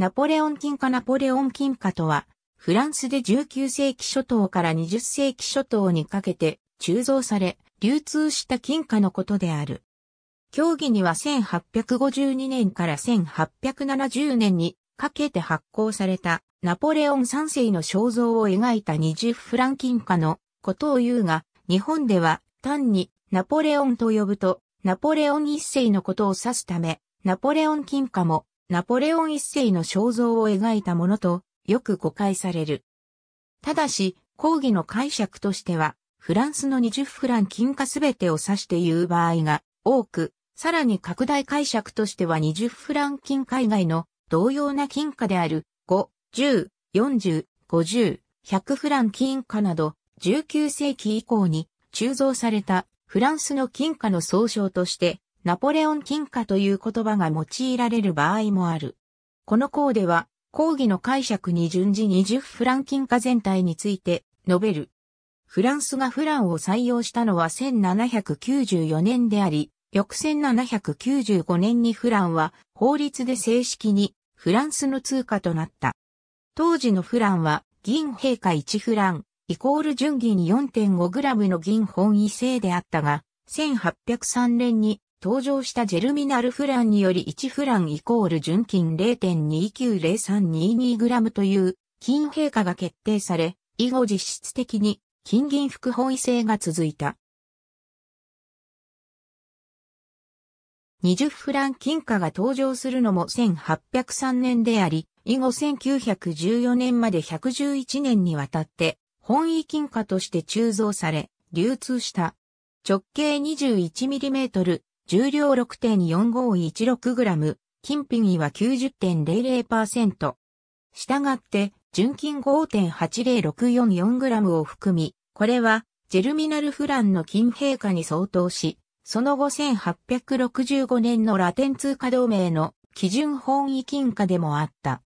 ナポレオン金貨ナポレオン金貨とは、フランスで19世紀初頭から20世紀初頭にかけて鋳造され、流通した金貨のことである。競技には1852年から1870年にかけて発行されたナポレオン三世の肖像を描いた20フラン金貨のことを言うが、日本では単にナポレオンと呼ぶと、ナポレオン一世のことを指すため、ナポレオン金貨もナポレオン一世の肖像を描いたものとよく誤解される。ただし、講義の解釈としては、フランスの20フラン金貨すべてを指して言う場合が多く、さらに拡大解釈としては20フラン金海以外の同様な金貨である5、10、40、50、100フラン金貨など19世紀以降に鋳造されたフランスの金貨の総称としてナポレオン金貨という言葉が用いられる場合もある。この項では、講義の解釈に順次20フラン金貨全体について述べる。フランスがフランを採用したのは1794年であり、翌1795年にフランは法律で正式にフランスの通貨となった。当時のフランは銀陛下1フラン、イコール純銀4 5ムの銀本位制であったが、1803年に登場したジェルミナルフランにより1フランイコール純金 0.290322g という金陛下が決定され、以後実質的に金銀副本位制が続いた。20フラン金貨が登場するのも1803年であり、以後1914年まで111年にわたって本位金貨として鋳造され、流通した。直径 21mm、重量 6.4516g、金品位は90.00%。したがって、純金 5.80644g を含み、これは、ジェルミナルフランの金陛下に相当し、その後1865年のラテン通貨同盟の基準本位金貨でもあった。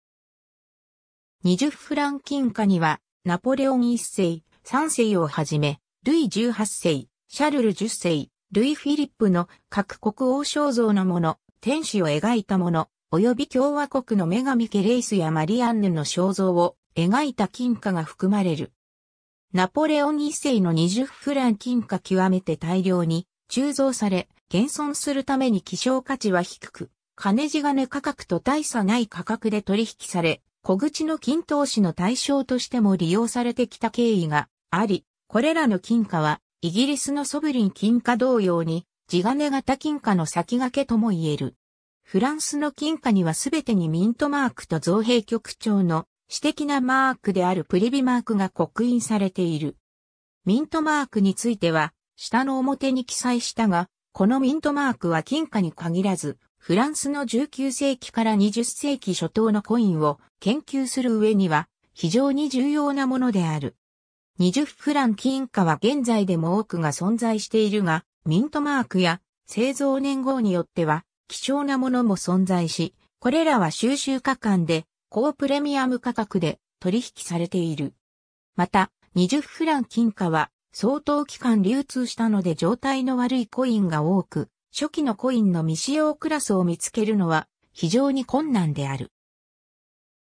20フラン金貨には、ナポレオン1世、3世をはじめ、ルイ18世、シャルル10世、ルイ・フィリップの各国王肖像のもの、天使を描いたもの、及び共和国の女神ケレイスやマリアンヌの肖像を描いた金貨が含まれる。ナポレオン一世の20フラン金貨極めて大量に鋳造され、現存するために希少価値は低く、金地金価格と大差ない価格で取引され、小口の金投資の対象としても利用されてきた経緯があり、これらの金貨はイギリスのソブリン金貨同様に、地金型金貨の先駆けとも言える。フランスの金貨にはすべてにミントマークと造幣局長の私的なマークであるプリビマークが刻印されている。ミントマークについては、下の表に記載したが、このミントマークは金貨に限らず、フランスの19世紀から20世紀初頭のコインを研究する上には非常に重要なものである。20フラン金貨は現在でも多くが存在しているが、ミントマークや製造年号によっては貴重なものも存在し、これらは収集価間で高プレミアム価格で取引されている。また、20フラン金貨は相当期間流通したので状態の悪いコインが多く、初期のコインの未使用クラスを見つけるのは非常に困難である。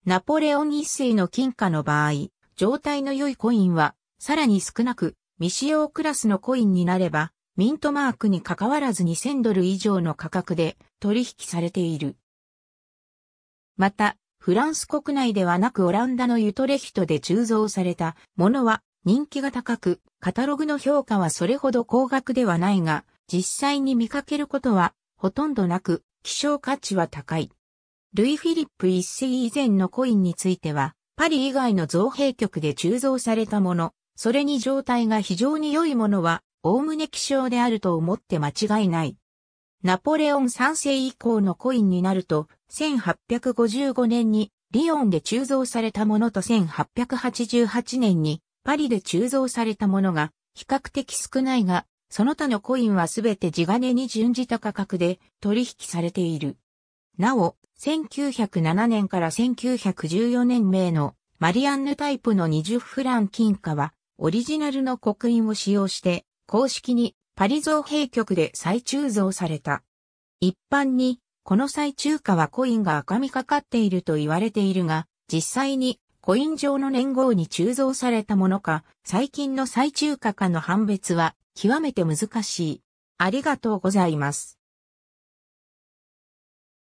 ナポレオン一世の金貨の場合、状態の良いコインは、さらに少なく、未使用クラスのコインになれば、ミントマークに関わらず2000ドル以上の価格で取引されている。また、フランス国内ではなくオランダのユトレヒトで鋳造されたものは人気が高く、カタログの評価はそれほど高額ではないが、実際に見かけることはほとんどなく、希少価値は高い。ルイ・フィリップ一世以前のコインについては、パリ以外の造幣局で鋳造されたもの、それに状態が非常に良いものは、おおむね希少であると思って間違いない。ナポレオン3世以降のコインになると、1855年にリヨンで鋳造されたものと1888年にパリで鋳造されたものが比較的少ないが、その他のコインはすべて地金に準じた価格で取引されている。なお、1907年から1914年名のマリアンヌタイプの20フラン金貨は、オリジナルの刻印を使用して、公式にパリ造幣局で再鋳造された。一般に、この再中華はコインが赤みかかっていると言われているが、実際にコイン上の年号に鋳造されたものか、最近の再中華かの判別は極めて難しい。ありがとうございます。